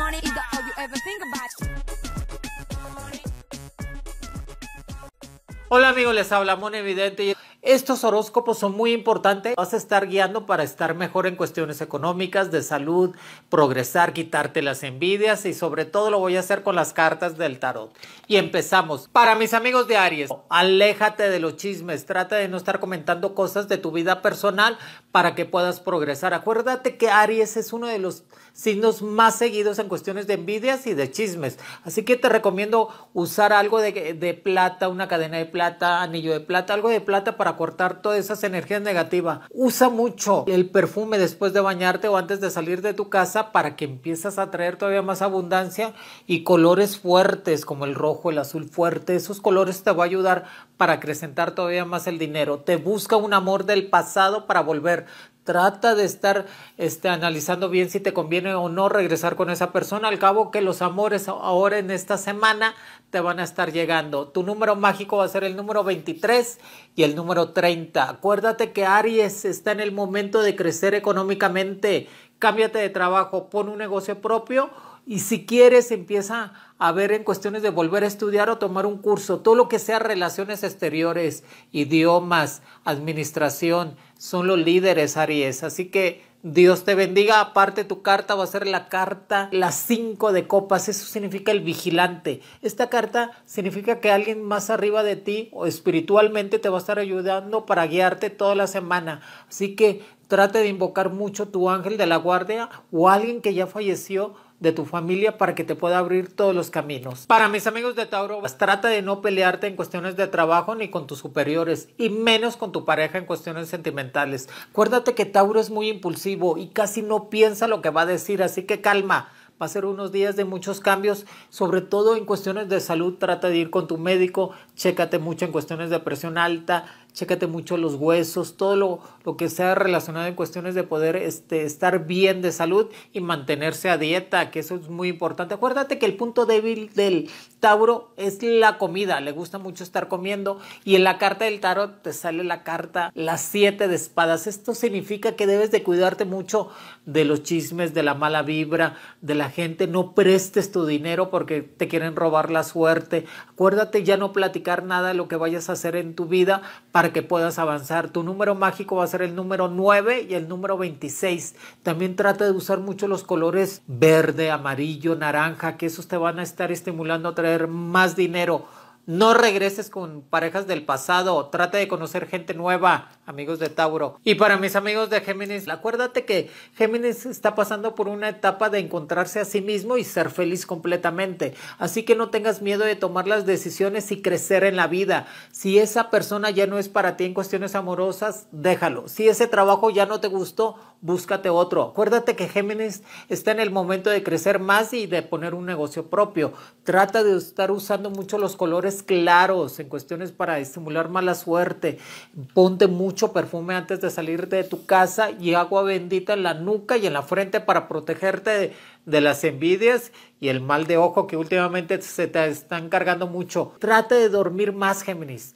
Oh, Hola amigos, les habla Mone Evidente y... Estos horóscopos son muy importantes, vas a estar guiando para estar mejor en cuestiones económicas, de salud, progresar, quitarte las envidias y sobre todo lo voy a hacer con las cartas del tarot. Y empezamos. Para mis amigos de Aries, aléjate de los chismes, trata de no estar comentando cosas de tu vida personal para que puedas progresar. Acuérdate que Aries es uno de los signos más seguidos en cuestiones de envidias y de chismes. Así que te recomiendo usar algo de, de plata, una cadena de plata, anillo de plata, algo de plata para cortar todas esas energías negativas. Usa mucho el perfume después de bañarte o antes de salir de tu casa para que empiezas a traer todavía más abundancia y colores fuertes como el rojo, el azul fuerte. Esos colores te va a ayudar para acrecentar todavía más el dinero. Te busca un amor del pasado para volver. Trata de estar este, analizando bien si te conviene o no regresar con esa persona. Al cabo que los amores ahora en esta semana te van a estar llegando. Tu número mágico va a ser el número 23 y el número 30. Acuérdate que Aries está en el momento de crecer económicamente. Cámbiate de trabajo, pon un negocio propio y si quieres empieza a ver en cuestiones de volver a estudiar o tomar un curso. Todo lo que sea relaciones exteriores, idiomas, administración, son los líderes, Aries. Así que Dios te bendiga. Aparte, tu carta va a ser la carta, las cinco de copas. Eso significa el vigilante. Esta carta significa que alguien más arriba de ti o espiritualmente te va a estar ayudando para guiarte toda la semana. Así que trate de invocar mucho tu ángel de la guardia o alguien que ya falleció de tu familia para que te pueda abrir todos los caminos. Para mis amigos de Tauro, pues, trata de no pelearte en cuestiones de trabajo ni con tus superiores y menos con tu pareja en cuestiones sentimentales. Acuérdate que Tauro es muy impulsivo y casi no piensa lo que va a decir, así que calma. Va a ser unos días de muchos cambios, sobre todo en cuestiones de salud. Trata de ir con tu médico, chécate mucho en cuestiones de presión alta, chécate mucho los huesos, todo lo, que sea relacionado en cuestiones de poder este, estar bien de salud y mantenerse a dieta, que eso es muy importante. Acuérdate que el punto débil del Tauro es la comida, le gusta mucho estar comiendo y en la carta del tarot te sale la carta las siete de espadas. Esto significa que debes de cuidarte mucho de los chismes, de la mala vibra, de la gente, no prestes tu dinero porque te quieren robar la suerte. Acuérdate ya no platicar nada nada lo que vayas a hacer en tu vida para que puedas avanzar. Tu número mágico va a ser el número 9 y el número 26. También trata de usar mucho los colores verde, amarillo, naranja, que esos te van a estar estimulando a traer más dinero no regreses con parejas del pasado. Trata de conocer gente nueva, amigos de Tauro. Y para mis amigos de Géminis, acuérdate que Géminis está pasando por una etapa de encontrarse a sí mismo y ser feliz completamente. Así que no tengas miedo de tomar las decisiones y crecer en la vida. Si esa persona ya no es para ti en cuestiones amorosas, déjalo. Si ese trabajo ya no te gustó, búscate otro. Acuérdate que Géminis está en el momento de crecer más y de poner un negocio propio. Trata de estar usando mucho los colores claros, en cuestiones para estimular mala suerte. Ponte mucho perfume antes de salir de tu casa y agua bendita en la nuca y en la frente para protegerte de de las envidias y el mal de ojo que últimamente se te están cargando mucho. Trata de dormir más, Géminis.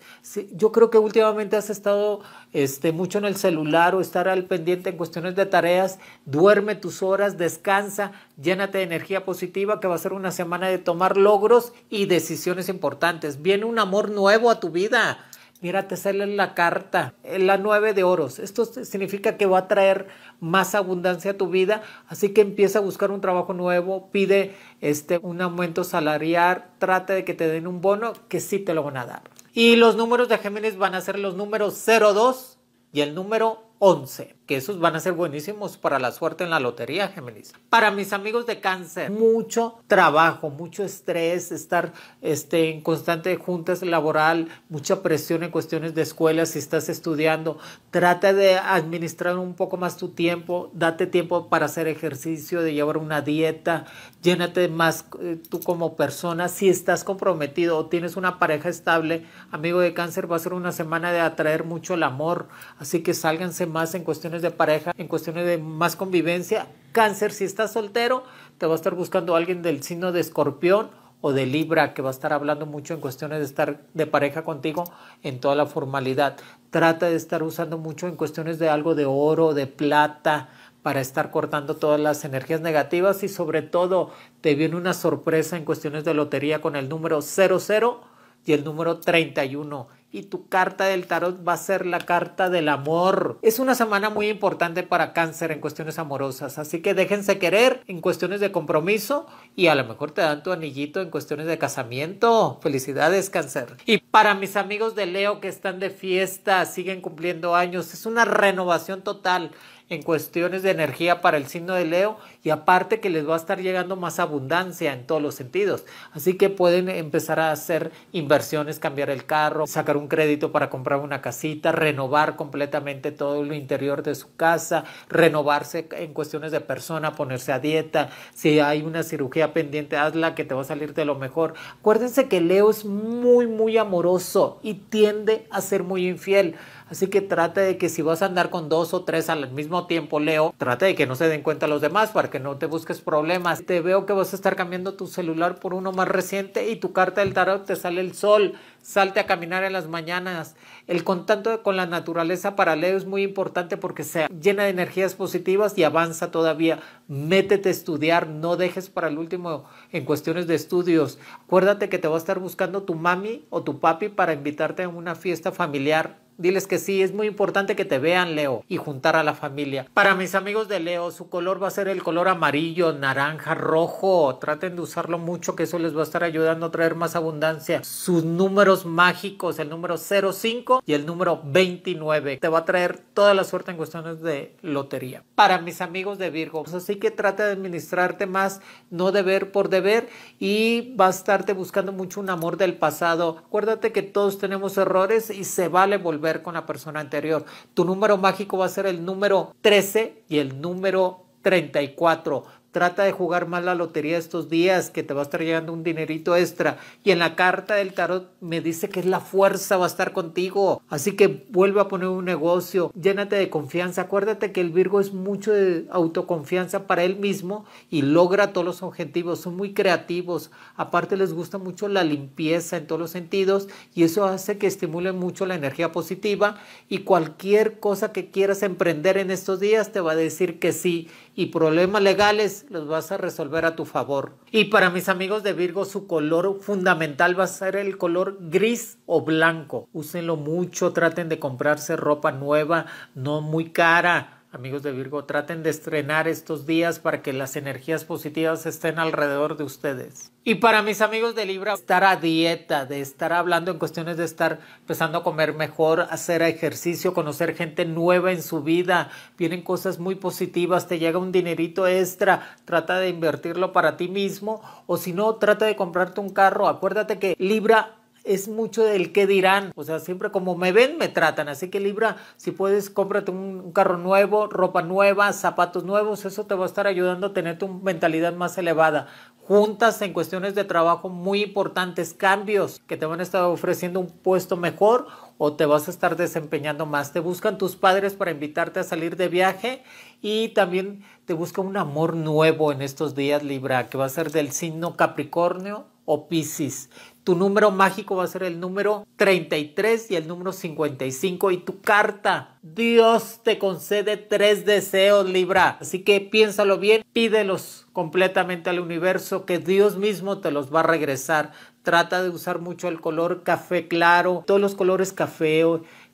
yo creo que últimamente has estado este, mucho en el celular o estar al pendiente en cuestiones de tareas. Duerme tus horas, descansa, llénate de energía positiva, que va a ser una semana de tomar logros y decisiones importantes. Viene un amor nuevo a tu vida. Mira, te sale la carta, eh, la nueve de oros. Esto significa que va a traer más abundancia a tu vida, así que empieza a buscar un trabajo nuevo, pide este, un aumento salarial, trate de que te den un bono que sí te lo van a dar. Y los números de Géminis van a ser los números 02 y el número 11 que esos van a ser buenísimos para la suerte en la lotería, Géminis. Para mis amigos de cáncer, mucho trabajo, mucho estrés, estar este, en constante juntas laboral, mucha presión en cuestiones de escuela, si estás estudiando, trata de administrar un poco más tu tiempo, date tiempo para hacer ejercicio, de llevar una dieta, llénate más eh, tú como persona, si estás comprometido o tienes una pareja estable, amigo de cáncer, va a ser una semana de atraer mucho el amor, así que sálganse más en cuestiones de pareja, en cuestiones de más convivencia. Cáncer, si estás soltero, te va a estar buscando alguien del signo de escorpión o de Libra que va a estar hablando mucho en cuestiones de estar de pareja contigo en toda la formalidad. Trata de estar usando mucho en cuestiones de algo de oro, de plata, para estar cortando todas las energías negativas y sobre todo te viene una sorpresa en cuestiones de lotería con el número 00 y el número 31 y tu carta del tarot va a ser la carta del amor. Es una semana muy importante para cáncer en cuestiones amorosas, así que déjense querer en cuestiones de compromiso y a lo mejor te dan tu anillito en cuestiones de casamiento. Felicidades cáncer. Y para mis amigos de Leo que están de fiesta, siguen cumpliendo años, es una renovación total en cuestiones de energía para el signo de Leo y aparte que les va a estar llegando más abundancia en todos los sentidos. Así que pueden empezar a hacer inversiones, cambiar el carro, sacar un crédito para comprar una casita, renovar completamente todo el interior de su casa, renovarse en cuestiones de persona, ponerse a dieta. Si hay una cirugía pendiente, hazla que te va a salir de lo mejor. Acuérdense que Leo es muy, muy amoroso y tiende a ser muy infiel. Así que trata de que si vas a andar con dos o tres al mismo tiempo, Leo, trata de que no se den cuenta los demás para que no te busques problemas. Te veo que vas a estar cambiando tu celular por uno más reciente y tu carta del tarot te sale el sol. Salte a caminar en las mañanas. El contacto con la naturaleza para Leo es muy importante porque se llena de energías positivas y avanza todavía. Métete a estudiar, no dejes para el último en cuestiones de estudios. Acuérdate que te va a estar buscando tu mami o tu papi para invitarte a una fiesta familiar Diles que sí, es muy importante que te vean, Leo, y juntar a la familia. Para mis amigos de Leo, su color va a ser el color amarillo, naranja, rojo. Traten de usarlo mucho, que eso les va a estar ayudando a traer más abundancia. Sus números mágicos, el número 05 y el número 29. Te va a traer toda la suerte en cuestiones de lotería. Para mis amigos de Virgo, pues así que trate de administrarte más, no deber por deber, y va a estarte buscando mucho un amor del pasado. Acuérdate que todos tenemos errores y se vale volver ver con la persona anterior. Tu número mágico va a ser el número 13 y el número 34. Trata de jugar más la lotería estos días, que te va a estar llegando un dinerito extra. Y en la carta del tarot me dice que es la fuerza, va a estar contigo. Así que vuelve a poner un negocio, llénate de confianza. Acuérdate que el Virgo es mucho de autoconfianza para él mismo y logra todos los objetivos. Son muy creativos. Aparte les gusta mucho la limpieza en todos los sentidos y eso hace que estimule mucho la energía positiva y cualquier cosa que quieras emprender en estos días te va a decir que sí y problemas legales los vas a resolver a tu favor. Y para mis amigos de Virgo, su color fundamental va a ser el color gris o blanco. Úsenlo mucho, traten de comprarse ropa nueva, no muy cara Amigos de Virgo, traten de estrenar estos días para que las energías positivas estén alrededor de ustedes. Y para mis amigos de Libra, estar a dieta, de estar hablando en cuestiones de estar empezando a comer mejor, hacer ejercicio, conocer gente nueva en su vida. Vienen cosas muy positivas, te llega un dinerito extra, trata de invertirlo para ti mismo o si no, trata de comprarte un carro. Acuérdate que Libra es mucho del qué dirán. O sea, siempre como me ven, me tratan. Así que Libra, si puedes, cómprate un, carro nuevo, ropa nueva, zapatos nuevos. Eso te va a estar ayudando a tener tu mentalidad más elevada. Juntas en cuestiones de trabajo muy importantes, cambios que te van a estar ofreciendo un puesto mejor o te vas a estar desempeñando más. Te buscan tus padres para invitarte a salir de viaje y también te busca un amor nuevo en estos días, Libra, que va a ser del signo Capricornio o Piscis. Tu número mágico va a ser el número 33 y el número 55 y tu carta. Dios te concede tres deseos, Libra. Así que piénsalo bien, pídelos completamente al universo que Dios mismo te los va a regresar. Trata de usar mucho el color café claro, todos los colores café,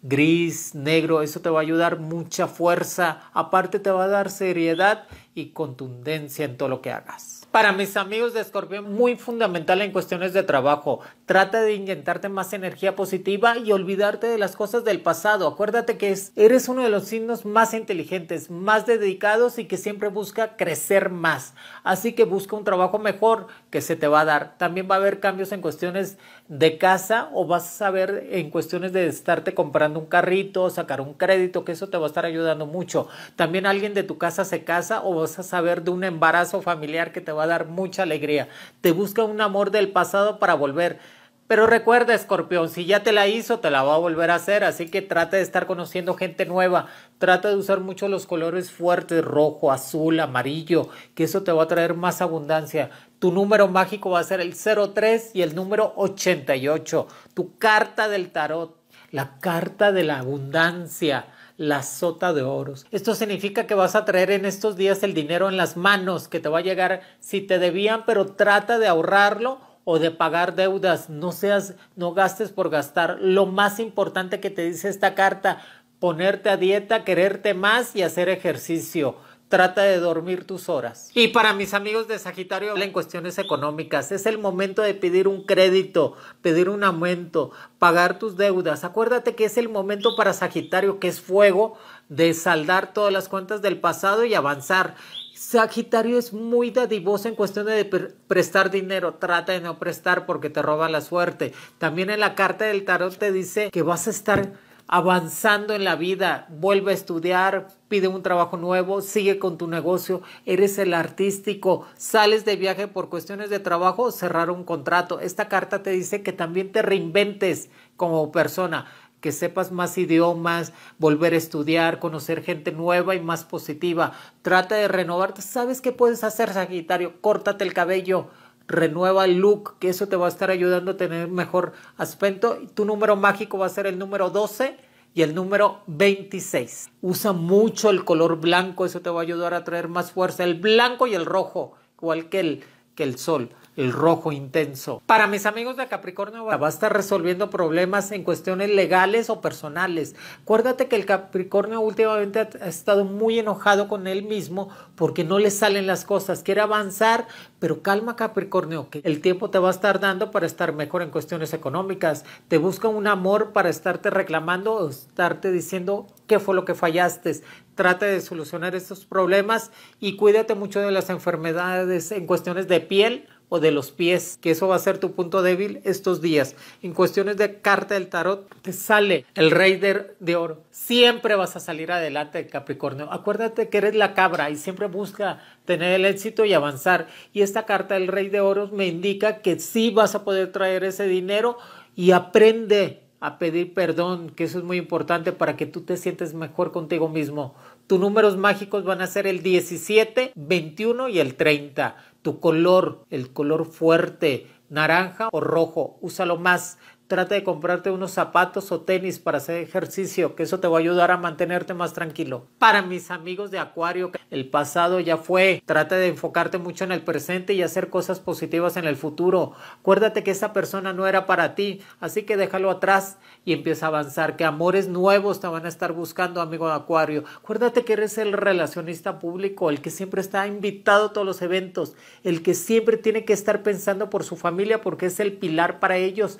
gris, negro, eso te va a ayudar mucha fuerza. Aparte te va a dar seriedad y contundencia en todo lo que hagas para mis amigos de Escorpión muy fundamental en cuestiones de trabajo. Trata de inyectarte más energía positiva y olvidarte de las cosas del pasado. Acuérdate que eres uno de los signos más inteligentes, más dedicados y que siempre busca crecer más. Así que busca un trabajo mejor que se te va a dar. También va a haber cambios en cuestiones de casa o vas a saber en cuestiones de estarte comprando un carrito, sacar un crédito, que eso te va a estar ayudando mucho. También alguien de tu casa se casa o vas a saber de un embarazo familiar que te va a dar mucha alegría. Te busca un amor del pasado para volver. Pero recuerda, escorpión, si ya te la hizo, te la va a volver a hacer. Así que trata de estar conociendo gente nueva. Trata de usar mucho los colores fuertes, rojo, azul, amarillo, que eso te va a traer más abundancia. Tu número mágico va a ser el 03 y el número 88. Tu carta del tarot, la carta de la abundancia la sota de oros. Esto significa que vas a traer en estos días el dinero en las manos que te va a llegar si te debían, pero trata de ahorrarlo o de pagar deudas. No seas, no gastes por gastar. Lo más importante que te dice esta carta, ponerte a dieta, quererte más y hacer ejercicio. Trata de dormir tus horas. Y para mis amigos de Sagitario en cuestiones económicas, es el momento de pedir un crédito, pedir un aumento, pagar tus deudas. Acuérdate que es el momento para Sagitario, que es fuego, de saldar todas las cuentas del pasado y avanzar. Sagitario es muy dadivoso en cuestiones de prestar dinero. Trata de no prestar porque te roba la suerte. También en la carta del tarot te dice que vas a estar avanzando en la vida, vuelve a estudiar, pide un trabajo nuevo, sigue con tu negocio, eres el artístico, sales de viaje por cuestiones de trabajo cerrar un contrato. Esta carta te dice que también te reinventes como persona, que sepas más idiomas, volver a estudiar, conocer gente nueva y más positiva. Trata de renovarte. ¿Sabes qué puedes hacer, Sagitario? Córtate el cabello renueva el look, que eso te va a estar ayudando a tener mejor aspecto. Tu número mágico va a ser el número 12 y el número 26. Usa mucho el color blanco, eso te va a ayudar a traer más fuerza. El blanco y el rojo, igual que el, que el sol el rojo intenso. Para mis amigos de Capricornio va a estar resolviendo problemas en cuestiones legales o personales. Acuérdate que el Capricornio últimamente ha estado muy enojado con él mismo porque no le salen las cosas. Quiere avanzar, pero calma Capricornio, que el tiempo te va a estar dando para estar mejor en cuestiones económicas. Te busca un amor para estarte reclamando o estarte diciendo qué fue lo que fallaste. Trata de solucionar estos problemas y cuídate mucho de las enfermedades en cuestiones de piel o de los pies, que eso va a ser tu punto débil estos días. En cuestiones de carta del tarot, te sale el rey de, oro. Siempre vas a salir adelante, Capricornio. Acuérdate que eres la cabra y siempre busca tener el éxito y avanzar. Y esta carta del rey de oro me indica que sí vas a poder traer ese dinero y aprende a pedir perdón, que eso es muy importante para que tú te sientes mejor contigo mismo. Tus números mágicos van a ser el 17, 21 y el 30. Tu color, el color fuerte, naranja o rojo, úsalo más trata de comprarte unos zapatos o tenis para hacer ejercicio, que eso te va a ayudar a mantenerte más tranquilo. Para mis amigos de Acuario, el pasado ya fue, trata de enfocarte mucho en el presente y hacer cosas positivas en el futuro. Acuérdate que esa persona no era para ti, así que déjalo atrás y empieza a avanzar, que amores nuevos te van a estar buscando, amigo de Acuario. Acuérdate que eres el relacionista público, el que siempre está invitado a todos los eventos, el que siempre tiene que estar pensando por su familia porque es el pilar para ellos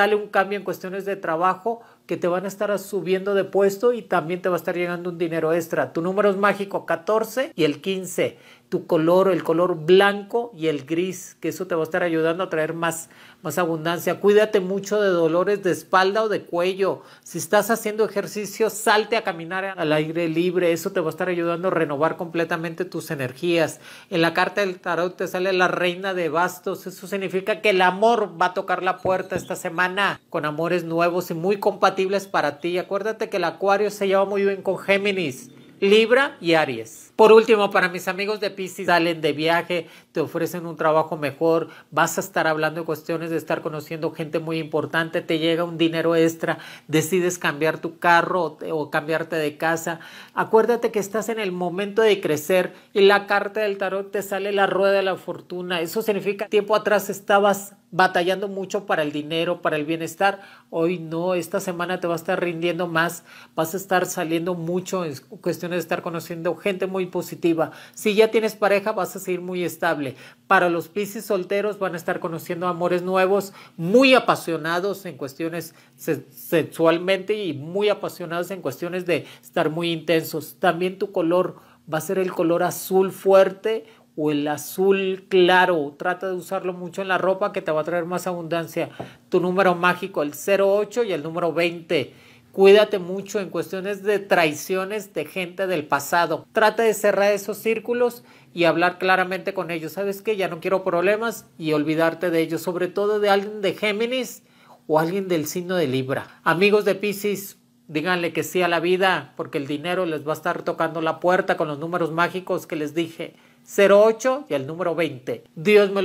sale un cambio en cuestiones de trabajo, que te van a estar subiendo de puesto y también te va a estar llegando un dinero extra. Tu número es mágico 14 y el 15. Tu color, el color blanco y el gris, que eso te va a estar ayudando a traer más, más abundancia. Cuídate mucho de dolores de espalda o de cuello. Si estás haciendo ejercicio, salte a caminar al aire libre. Eso te va a estar ayudando a renovar completamente tus energías. En la carta del tarot te sale la reina de bastos. Eso significa que el amor va a tocar la puerta esta semana con amores nuevos y muy compatibles para ti. Acuérdate que el Acuario se lleva muy bien con Géminis. Libra y Aries. Por último, para mis amigos de Pisces, salen de viaje, te ofrecen un trabajo mejor, vas a estar hablando de cuestiones de estar conociendo gente muy importante, te llega un dinero extra, decides cambiar tu carro o cambiarte de casa. Acuérdate que estás en el momento de crecer y la carta del tarot te sale la rueda de la fortuna. Eso significa tiempo atrás estabas batallando mucho para el dinero, para el bienestar. Hoy no, esta semana te va a estar rindiendo más, vas a estar saliendo mucho en cuestiones de estar conociendo gente muy positiva. Si ya tienes pareja, vas a seguir muy estable. Para los piscis solteros van a estar conociendo amores nuevos, muy apasionados en cuestiones sexualmente y muy apasionados en cuestiones de estar muy intensos. También tu color va a ser el color azul fuerte o el azul claro. Trata de usarlo mucho en la ropa que te va a traer más abundancia. Tu número mágico, el 08 y el número 20. Cuídate mucho en cuestiones de traiciones de gente del pasado. Trata de cerrar esos círculos y hablar claramente con ellos. ¿Sabes qué? Ya no quiero problemas y olvidarte de ellos, sobre todo de alguien de Géminis o alguien del signo de Libra. Amigos de Pisces, díganle que sí a la vida porque el dinero les va a estar tocando la puerta con los números mágicos que les dije. 08 y el número 20. Dios me